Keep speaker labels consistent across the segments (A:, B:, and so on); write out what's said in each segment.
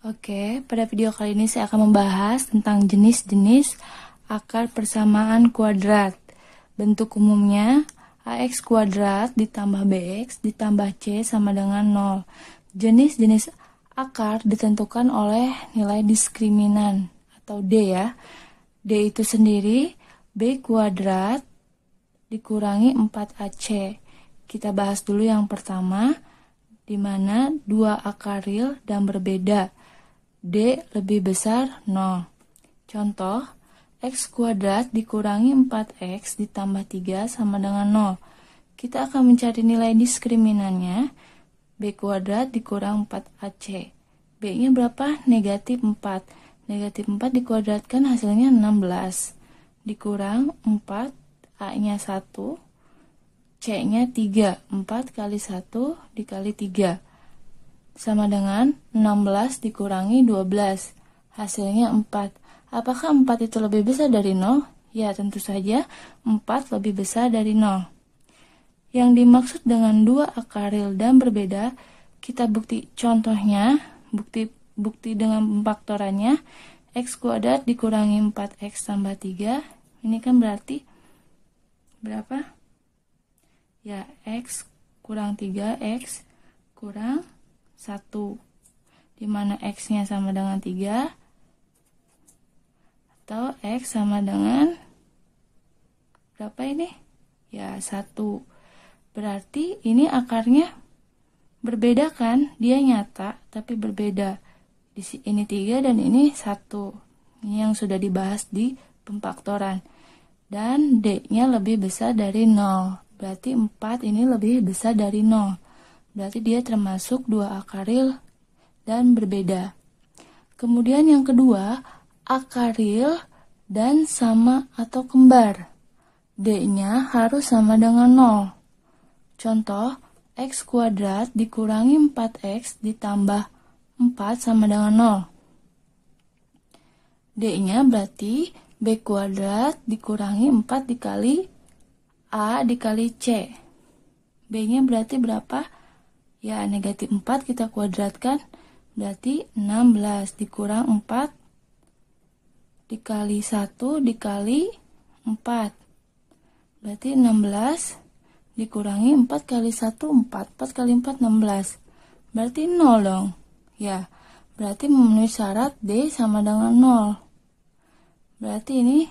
A: Oke, pada video kali ini saya akan membahas tentang jenis-jenis akar persamaan kuadrat. Bentuk umumnya AX kuadrat ditambah BX ditambah C sama dengan 0. Jenis-jenis akar ditentukan oleh nilai diskriminan atau D ya. D itu sendiri B kuadrat dikurangi 4AC. Kita bahas dulu yang pertama, di mana dua akar real dan berbeda D lebih besar 0. Contoh, x kuadrat dikurangi 4x ditambah 3 sama dengan 0. Kita akan mencari nilai diskriminannya. B kuadrat dikurang 4AC. B-nya berapa? Negatif 4. Negatif 4 dikuadratkan hasilnya 16. Dikurang 4, A-nya 1, C-nya 3. 4 kali 1 dikali 3 sama dengan 16 dikurangi 12. Hasilnya 4. Apakah 4 itu lebih besar dari 0? Ya, tentu saja 4 lebih besar dari 0. Yang dimaksud dengan dua akar real dan berbeda, kita bukti contohnya, bukti bukti dengan faktorannya, x kuadrat dikurangi 4x tambah 3, ini kan berarti berapa? Ya, x kurang 3x kurang 1 dimana X nya sama dengan 3 atau X sama dengan berapa ini? Ya 1 berarti ini akarnya berbeda kan dia nyata tapi berbeda di ini 3 dan ini 1 ini yang sudah dibahas di pemfaktoran dan D nya lebih besar dari 0 berarti 4 ini lebih besar dari 0 Berarti dia termasuk dua akaril dan berbeda. Kemudian yang kedua, akaril dan sama atau kembar. D-nya harus sama dengan 0. Contoh, x kuadrat dikurangi 4x ditambah 4 sama dengan 0. D-nya berarti B kuadrat dikurangi 4 dikali A dikali C. B-nya berarti berapa? Ya, negatif 4 kita kuadratkan, berarti 16 dikurang 4 dikali 1 dikali 4. Berarti 16 dikurangi 4 kali 1, 4. 4 kali 4, 16. Berarti 0 dong. Ya, berarti memenuhi syarat D sama dengan 0. Berarti ini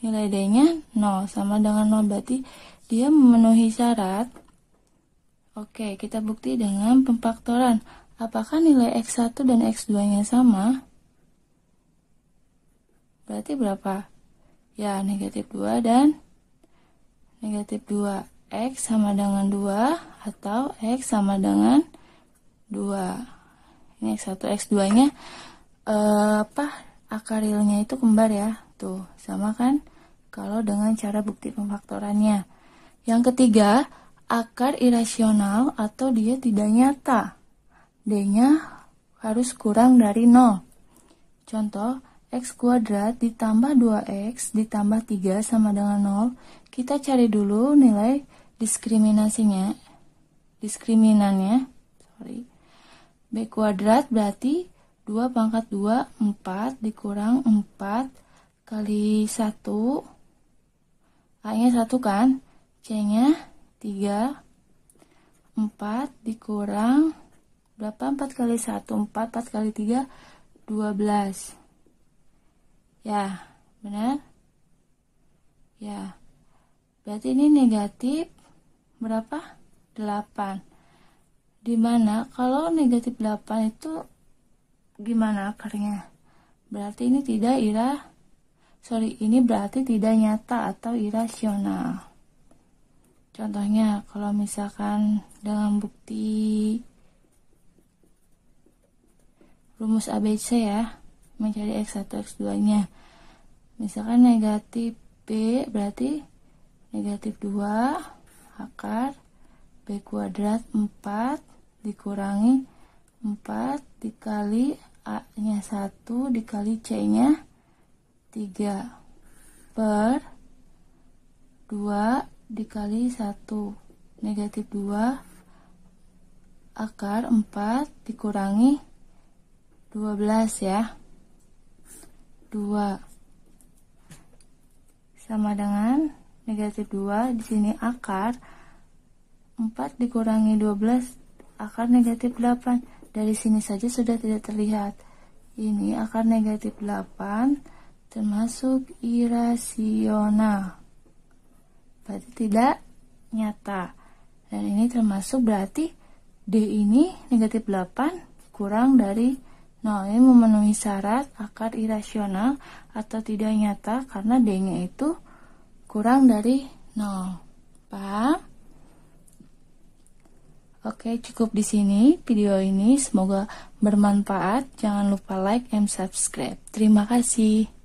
A: nilai D-nya 0 sama dengan 0. Berarti dia memenuhi syarat Oke, kita bukti dengan pemfaktoran. Apakah nilai X1 dan X2-nya sama? Berarti berapa? Ya, negatif 2 dan negatif 2. X sama dengan 2 atau X sama dengan 2. Ini X1, X2-nya eh, apa? Akar realnya itu kembar ya. Tuh, sama kan? Kalau dengan cara bukti pemfaktorannya. Yang ketiga, akar irasional atau dia tidak nyata. D-nya harus kurang dari 0. Contoh, x kuadrat ditambah 2x ditambah 3 sama dengan 0. Kita cari dulu nilai diskriminasinya, diskriminannya. Sorry. B kuadrat berarti 2 pangkat 2, 4 dikurang 4 kali 1. A-nya 1 kan? C-nya 3 4 dikurang berapa 4 kali 1 4 4 kali 3 12 ya benar ya berarti ini negatif berapa 8 dimana kalau negatif 8 itu gimana akarnya berarti ini tidak ira sorry ini berarti tidak nyata atau irasional Contohnya kalau misalkan dalam bukti rumus ABC ya, mencari X1, X2-nya. Misalkan negatif B berarti negatif 2 akar B kuadrat 4 dikurangi 4 dikali A-nya 1 dikali C-nya 3 per 2 dikali 1 negatif 2 akar 4 dikurangi 12 ya 2 sama dengan negatif 2 di sini akar 4 dikurangi 12 akar negatif 8 dari sini saja sudah tidak terlihat ini akar negatif 8 termasuk irasional berarti tidak nyata dan ini termasuk berarti D ini negatif 8 kurang dari 0 ini memenuhi syarat akar irasional atau tidak nyata karena D nya itu kurang dari 0 paham? Oke, cukup di sini video ini. Semoga bermanfaat. Jangan lupa like and subscribe. Terima kasih.